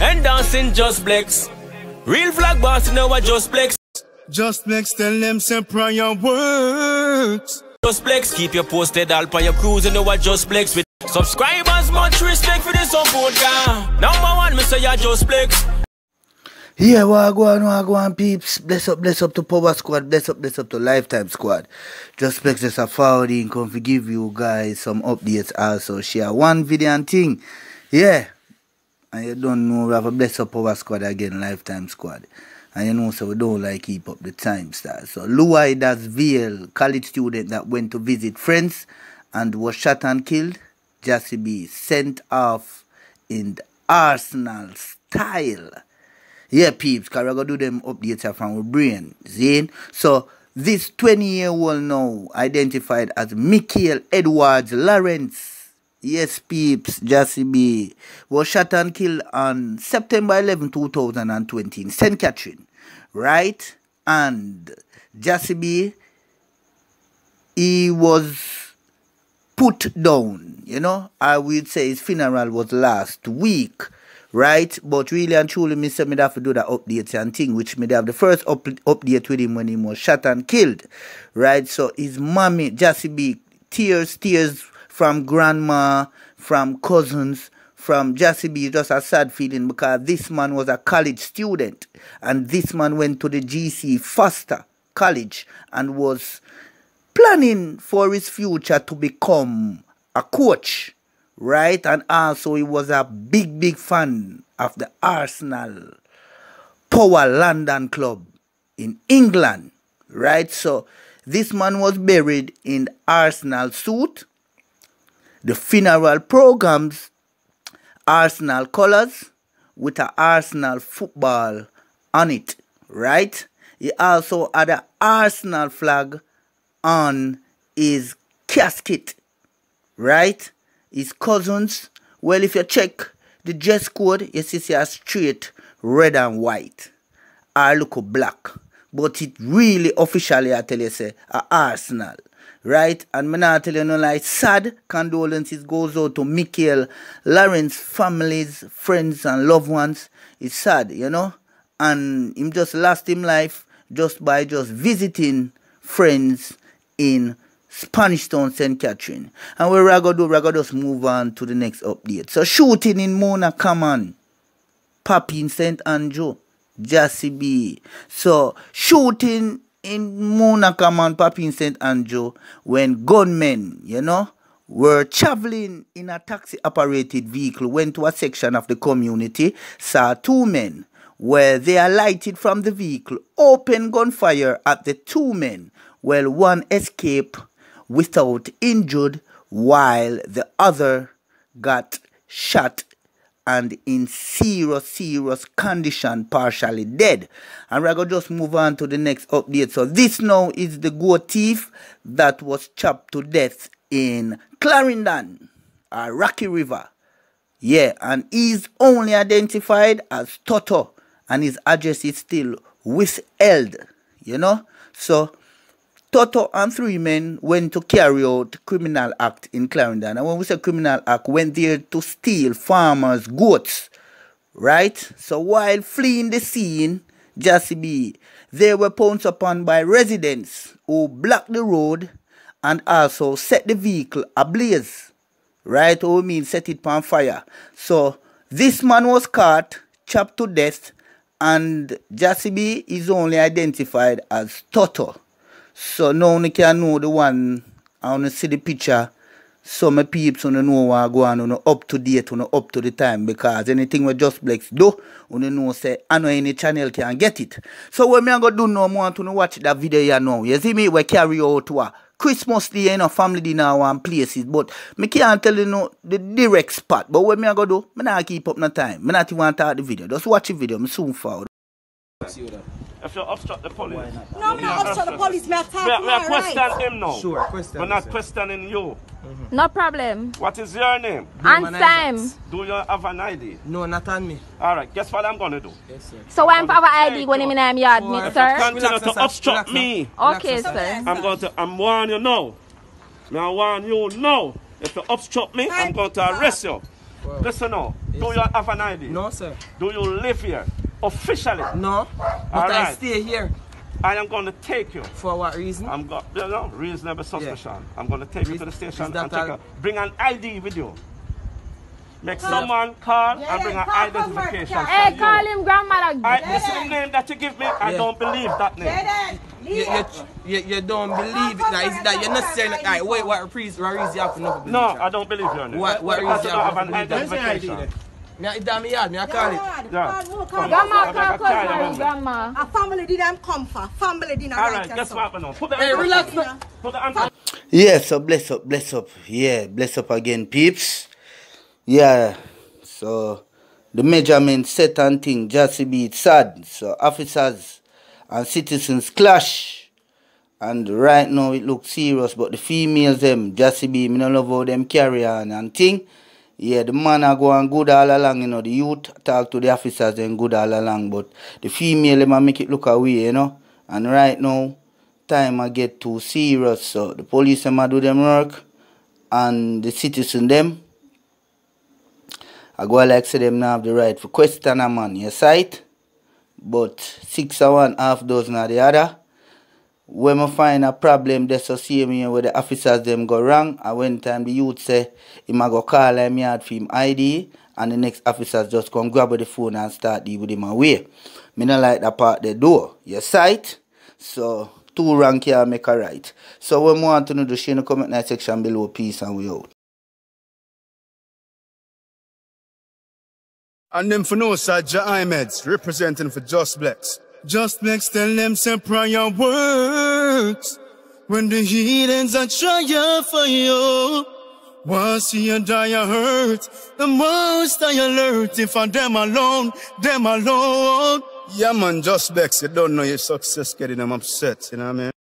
and dancing just flex. Real flag boss, you I just flex. Just flex, tell them say prior works. Just flex, keep you posted all on your cruise, you I just flex with subscribers. Much respect for this support, guy. Number one, me say I just flex. Yeah, wagwan, wagwan, peeps. Bless up, bless up to Power Squad. Bless up, bless up to Lifetime Squad. Just flex the Safari and come give you guys some updates also. Share one video and thing. Yeah. And you don't know, we have a bless up our squad again, lifetime squad. And you know, so we don't like keep up the time stars. So Luai Das VL, college student that went to visit friends and was shot and killed, just be sent off in the Arsenal style. Yeah, peeps, because we're going to do them updates from our brain. Zane. So, this 20 year old now identified as Michael Edwards Lawrence Yes, peeps, Jassy B was shot and killed on September 11, 2020 in St. Catherine, right? And Jassy B, he was put down, you know? I would say his funeral was last week right? But really and truly, me say me have to do that update and thing, which me have the first up update with him when he was shot and killed, right? So his mommy, Jassy B, tears, tears from grandma, from cousins, from Jesse B. It's just a sad feeling because this man was a college student and this man went to the GC Foster College and was planning for his future to become a coach, right? And also he was a big, big fan of the Arsenal Power London Club in England, right? So this man was buried in Arsenal suit the funeral programs Arsenal colors with an Arsenal football on it, right? He also had an Arsenal flag on his casket, right? His cousins, well, if you check the dress code, you see a straight red and white. I look black. But it really officially, I tell you, say, a Arsenal right? And me not tell you no like sad condolences goes out to Michael Lawrence's families, friends and loved ones. It's sad, you know? And him just lost him life just by just visiting friends in Spanish Town, St. Catherine. And where Rago do, Rago just move on to the next update. So shooting in Mona Common, Papi in St. Andrew, Jassy B. So shooting in Monacam and Papin St. Andrew when gunmen, you know, were traveling in a taxi operated vehicle, went to a section of the community, saw two men where they alighted from the vehicle, opened gunfire at the two men. Well, one escaped without injured, while the other got shot and in serious, serious condition, partially dead. And we're going to just move on to the next update. So this now is the goat thief that was chopped to death in Clarendon, uh, Rocky River. Yeah, and he's only identified as Toto, and his address is still withheld, you know. So Toto and three men went to carry out criminal act in Clarendon. And when we say criminal act, went there to steal farmers' goats, right? So while fleeing the scene, Jassy B, they were pounced upon by residents who blocked the road and also set the vehicle ablaze, right? Who mean set it on fire. So this man was caught, chopped to death, and Jassy B is only identified as Toto. So now you can know the one I want to see the picture. Some peeps on know what go on, on up to date, on up to the time because anything we just Blex do, on know say I know any channel can get it. So what me I go do no more, want to watch that video here know, You see me, we carry out what Christmas day, you know, family dinner and places. But me can't tell you no the direct spot. But what me I go do, me not keep up no time. Me not even want to the video. Just watch the video. Me soon forward. If you obstruct the police. not? No, I'm not obstruct the police. Me attack me, me question right. him now. Sure, question. We're not sir. questioning you. Mm -hmm. No problem. What is your name? Ansem. Do you have an ID? No, not on me. All right, guess what I'm going to do? Yes, sir. So I'm for an ID when I'm in my yard, so meet, sir? continue to obstruct me. Okay, sir. I'm going to, I'm warning you now. Now I warn you now. If you obstruct me, I'm going to arrest you. Listen now, do you have an ID? No, sir. Do you live here? Officially. No. But I stay here. I am going to take you. For what reason? I'm going, you know, reasonable suspicion. Yeah. I'm going to take Re you to the station and a, bring an ID with you. Make call. someone call yeah, and bring an identification. Hey, you. call him grandmother. I, same name that you give me, I don't believe that name. You, you, you, don't believe it That is that you're not saying. Alright, wait. What reason? What reason you have to No, I don't believe you. What? What reason you have to believe that? Me a yard, me a call it. Yeah. Grandma grandma. A family didn't come for. Family didn't All right, guess what happened now? Put the Put the hand yeah, so bless up, bless up. Yeah, bless up again, peeps. Yeah, so the measurement set and thing just be sad. So officers and citizens clash. And right now it looks serious, but the females them just be me no love how them carry on and thing. Yeah, the man are going good all along, you know. The youth talk to the officers and good all along, but the female them make it look away, you know. And right now, time I get too serious, so the police them do them work, and the citizen them. I go like say them now have the right for question a man, you sight, but six hour one half dozen or the other when I find a problem, they so see me where the officers them go wrong. And when time the youth say, he might go call him yard for him ID, and the next officers just come grab the phone and start deal with him away. Me not like that part they do. Your sight, so two rank here make a right. So when more want to know, do share in the comment section below. Peace and we out. And then for no side, Ahmeds representing for Just Blacks. Just makes the limbs and prayer works. When the healings are trying for you. Once you die, I hurt. The most I alert if I'm them alone, them alone. Yeah, man, just Bex, you don't know your success getting them upset, you know what I mean?